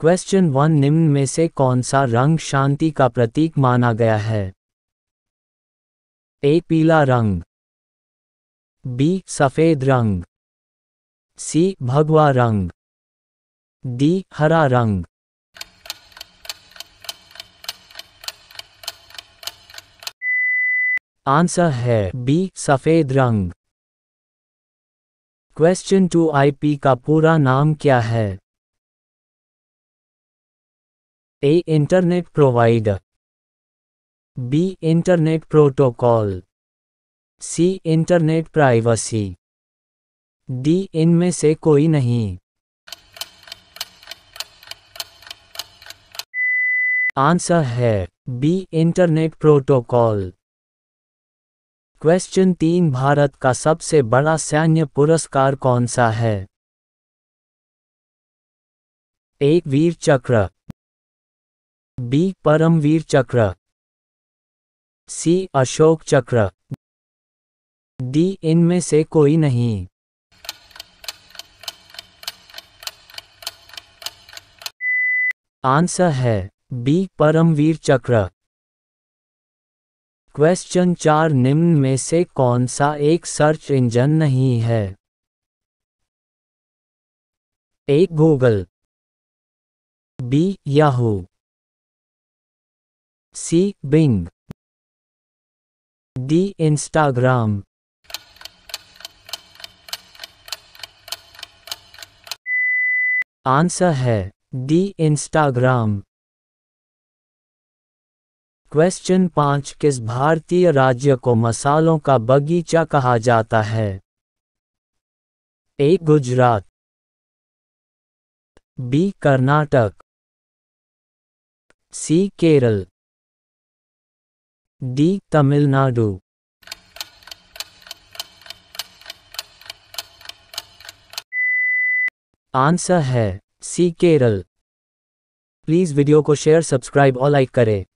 Question one निम्न में से कौन सा रंग शांति का प्रतीक माना गया है ए पीला रंग बी सफेद रंग सी भगवा रंग डी हरा रंग आंसर है बी सफेद रंग क्वेश्चन टू आईपी का पूरा नाम क्या है A. Internet provider B. Internet protocol C. Internet privacy D. इनमें से कोई नहीं आंसर है बी इंटरनेट प्रोटोकॉल क्वेश्चन तीन भारत का सबसे बड़ा सैन्य पुरस्कार कौन सा है एक वीर चक्र बी परमवीर चक्र सी अशोक चक्र डी इनमें से कोई नहीं आंसर है बी परमवीर चक्र क्वेश्चन चार निम्न में से कौन सा एक सर्च इंजन नहीं है एक Google B Yahoo C Bing D. Instagram answer है डी इंस्टाग्राम क्वेश्चन पांच किस भारतीय राज्य को मसालों का बगीचा कहा जाता है A Gujarat B Karnataka C Kerala D. Tamil Nadu answer है सी केरल प्लीज वीडियो को शेयर सब्सक्राइब और लाइक करें